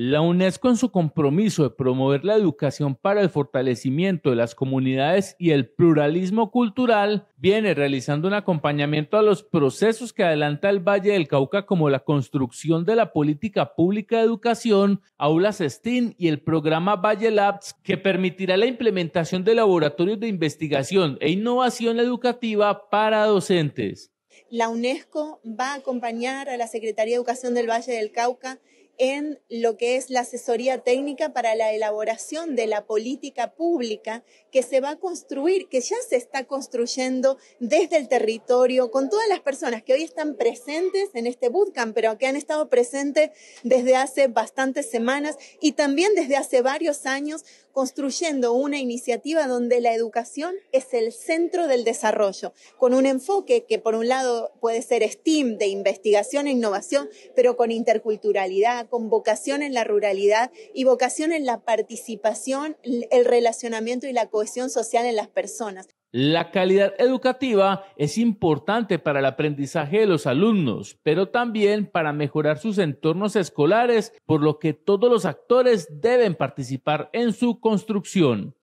La UNESCO en su compromiso de promover la educación para el fortalecimiento de las comunidades y el pluralismo cultural viene realizando un acompañamiento a los procesos que adelanta el Valle del Cauca como la construcción de la política pública de educación, aulas STEAM y el programa Valle Labs que permitirá la implementación de laboratorios de investigación e innovación educativa para docentes. La UNESCO va a acompañar a la Secretaría de Educación del Valle del Cauca en lo que es la asesoría técnica para la elaboración de la política pública que se va a construir, que ya se está construyendo desde el territorio, con todas las personas que hoy están presentes en este bootcamp, pero que han estado presentes desde hace bastantes semanas y también desde hace varios años construyendo una iniciativa donde la educación es el centro del desarrollo, con un enfoque que por un lado puede ser STEAM de investigación e innovación, pero con interculturalidad, con vocación en la ruralidad y vocación en la participación, el relacionamiento y la cohesión social en las personas. La calidad educativa es importante para el aprendizaje de los alumnos, pero también para mejorar sus entornos escolares, por lo que todos los actores deben participar en su construcción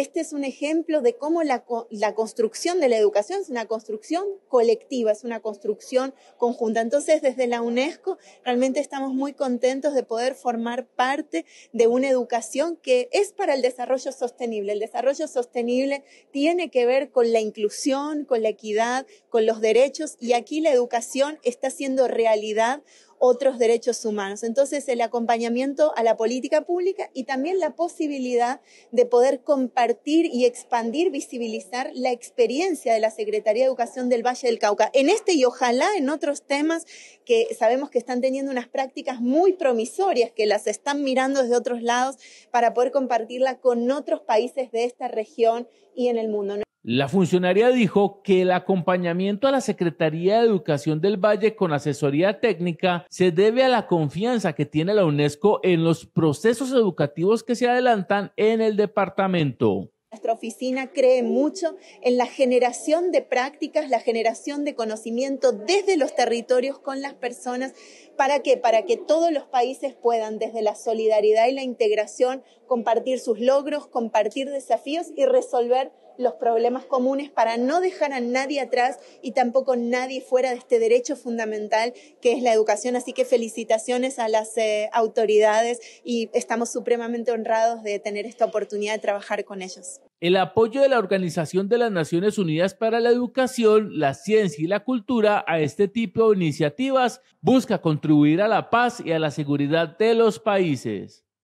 este es un ejemplo de cómo la, construcción de la educación es una construcción colectiva, es una construcción conjunta. Entonces, desde la UNESCO realmente estamos muy contentos de poder formar parte de una educación que es para el desarrollo sostenible. El desarrollo sostenible tiene que ver con la inclusión, con la equidad, con los derechos y aquí la educación está siendo realidad otros derechos humanos. Entonces, el acompañamiento a la política pública y también la posibilidad de poder compartir y expandir, visibilizar la experiencia de la Secretaría de Educación del Valle del Cauca en este y ojalá en otros temas que sabemos que están teniendo unas prácticas muy promisorias, que las están mirando desde otros lados para poder compartirla con otros países de esta región y en el mundo. La funcionaria dijo que el acompañamiento a la Secretaría de Educación del Valle con asesoría técnica se debe a la confianza que tiene la UNESCO en los procesos educativos que se adelantan en el departamento. Nuestra oficina cree mucho en la generación de prácticas, la generación de conocimiento desde los territorios con las personas. ¿Para qué? Para que todos los países puedan, desde la solidaridad y la integración, compartir sus logros, compartir desafíos y resolver los problemas comunes para no dejar a nadie atrás y tampoco nadie fuera de este derecho fundamental que es la educación. Así que felicitaciones a las eh, autoridades y estamos supremamente honrados de tener esta oportunidad de trabajar con ellos. El apoyo de la Organización de las Naciones Unidas para la Educación, la Ciencia y la Cultura a este tipo de iniciativas busca contribuir a la paz y a la seguridad de los países.